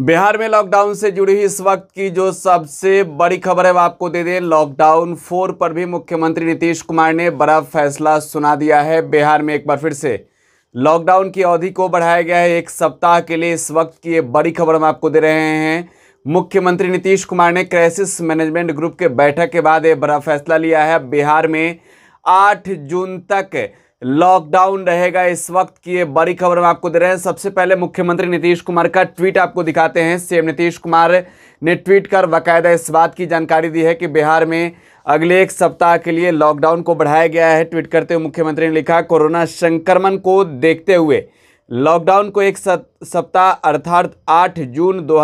बिहार में लॉकडाउन से जुड़ी इस वक्त की जो सबसे बड़ी खबर है वो आपको दे दें लॉकडाउन फोर पर भी मुख्यमंत्री नीतीश कुमार ने बड़ा फैसला सुना दिया है बिहार में एक बार फिर से लॉकडाउन की अवधि को बढ़ाया गया है एक सप्ताह के लिए इस वक्त की ये बड़ी खबर हम आपको दे रहे हैं मुख्यमंत्री नीतीश कुमार ने क्राइसिस मैनेजमेंट ग्रुप के बैठक के बाद ये बड़ा फैसला लिया है बिहार में आठ जून तक लॉकडाउन रहेगा इस वक्त की ये बड़ी खबर हम आपको दे रहे हैं सबसे पहले मुख्यमंत्री नीतीश कुमार का ट्वीट आपको दिखाते हैं सीएम नीतीश कुमार ने ट्वीट कर बाकायदा इस बात की जानकारी दी है कि बिहार में अगले एक सप्ताह के लिए लॉकडाउन को बढ़ाया गया है ट्वीट करते हुए मुख्यमंत्री ने लिखा कोरोना संक्रमण को देखते हुए लॉकडाउन को एक सप्ताह अर्थात आठ जून दो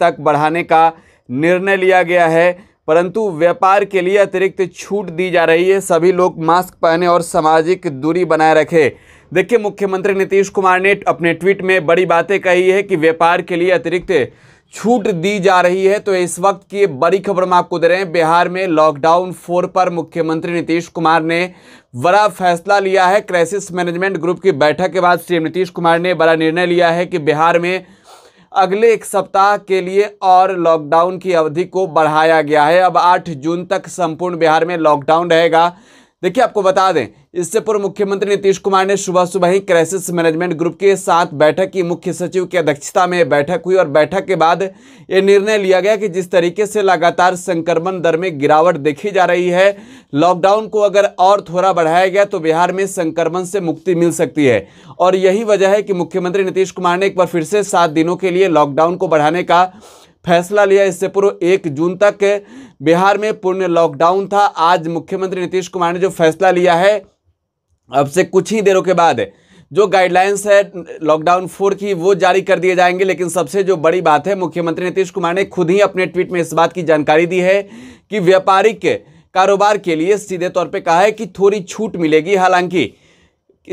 तक बढ़ाने का निर्णय लिया गया है परंतु व्यापार के लिए अतिरिक्त छूट दी जा रही है सभी लोग मास्क पहने और सामाजिक दूरी बनाए रखें देखिए मुख्यमंत्री नीतीश कुमार ने अपने ट्वीट में बड़ी बातें कही है कि व्यापार के लिए अतिरिक्त छूट दी जा रही है तो इस वक्त की बड़ी खबर हम आपको दे रहे हैं बिहार में लॉकडाउन फोर पर मुख्यमंत्री नीतीश कुमार ने बड़ा फैसला लिया है क्राइसिस मैनेजमेंट ग्रुप की बैठक के बाद सीएम नीतीश कुमार ने बड़ा निर्णय लिया है कि बिहार में अगले एक सप्ताह के लिए और लॉकडाउन की अवधि को बढ़ाया गया है अब 8 जून तक संपूर्ण बिहार में लॉकडाउन रहेगा देखिए आपको बता दें इससे पूर्व मुख्यमंत्री नीतीश कुमार ने सुबह सुबह ही क्राइसिस मैनेजमेंट ग्रुप के साथ बैठक की मुख्य सचिव की अध्यक्षता में बैठक हुई और बैठक के बाद ये निर्णय लिया गया कि जिस तरीके से लगातार संक्रमण दर में गिरावट देखी जा रही है लॉकडाउन को अगर और थोड़ा बढ़ाया गया तो बिहार में संक्रमण से मुक्ति मिल सकती है और यही वजह है कि मुख्यमंत्री नीतीश कुमार ने एक बार फिर से सात दिनों के लिए लॉकडाउन को बढ़ाने का फैसला लिया इससे पूर्व एक जून तक बिहार में पूर्ण लॉकडाउन था आज मुख्यमंत्री नीतीश कुमार ने जो फैसला लिया है अब से कुछ ही देरों के बाद जो गाइडलाइंस है लॉकडाउन फोर की वो जारी कर दिए जाएंगे लेकिन सबसे जो बड़ी बात है मुख्यमंत्री नीतीश कुमार ने खुद ही अपने ट्वीट में इस बात की जानकारी दी है कि व्यापारिक कारोबार के लिए सीधे तौर पे कहा है कि थोड़ी छूट मिलेगी हालांकि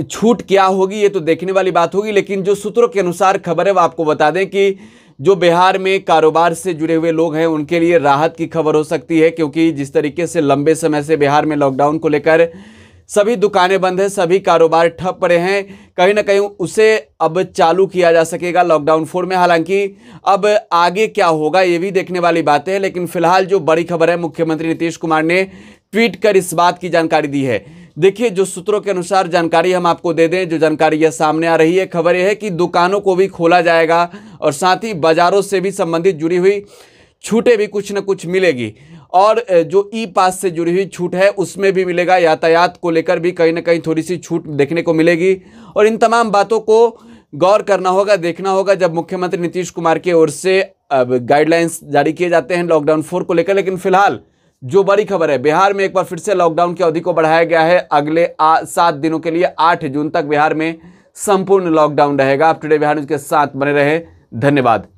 छूट क्या होगी ये तो देखने वाली बात होगी लेकिन जो सूत्रों के अनुसार खबर है वो आपको बता दें कि जो बिहार में कारोबार से जुड़े हुए लोग हैं उनके लिए राहत की खबर हो सकती है क्योंकि जिस तरीके से लंबे समय से बिहार में लॉकडाउन को लेकर सभी दुकानें बंद हैं सभी कारोबार ठप पड़े हैं कहीं ना कहीं उसे अब चालू किया जा सकेगा लॉकडाउन फोर में हालांकि अब आगे क्या होगा ये भी देखने वाली बात है लेकिन फिलहाल जो बड़ी खबर है मुख्यमंत्री नीतीश कुमार ने ट्वीट कर इस बात की जानकारी दी है देखिए जो सूत्रों के अनुसार जानकारी हम आपको दे दें जो जानकारी यह सामने आ रही है खबर यह है कि दुकानों को भी खोला जाएगा और साथ ही बाज़ारों से भी संबंधित जुड़ी हुई छूटें भी कुछ न कुछ मिलेगी और जो ई पास से जुड़ी हुई छूट है उसमें भी मिलेगा यातायात को लेकर भी कहीं ना कहीं थोड़ी सी छूट देखने को मिलेगी और इन तमाम बातों को गौर करना होगा देखना होगा जब मुख्यमंत्री नीतीश कुमार की ओर से अब गाइडलाइंस जारी किए जाते हैं लॉकडाउन फोर को लेकर लेकिन फिलहाल जो बड़ी खबर है बिहार में एक बार फिर से लॉकडाउन की अवधि को बढ़ाया गया है अगले सात दिनों के लिए आठ जून तक बिहार में संपूर्ण लॉकडाउन रहेगा आप टुडे बिहार न्यूज के साथ बने रहे धन्यवाद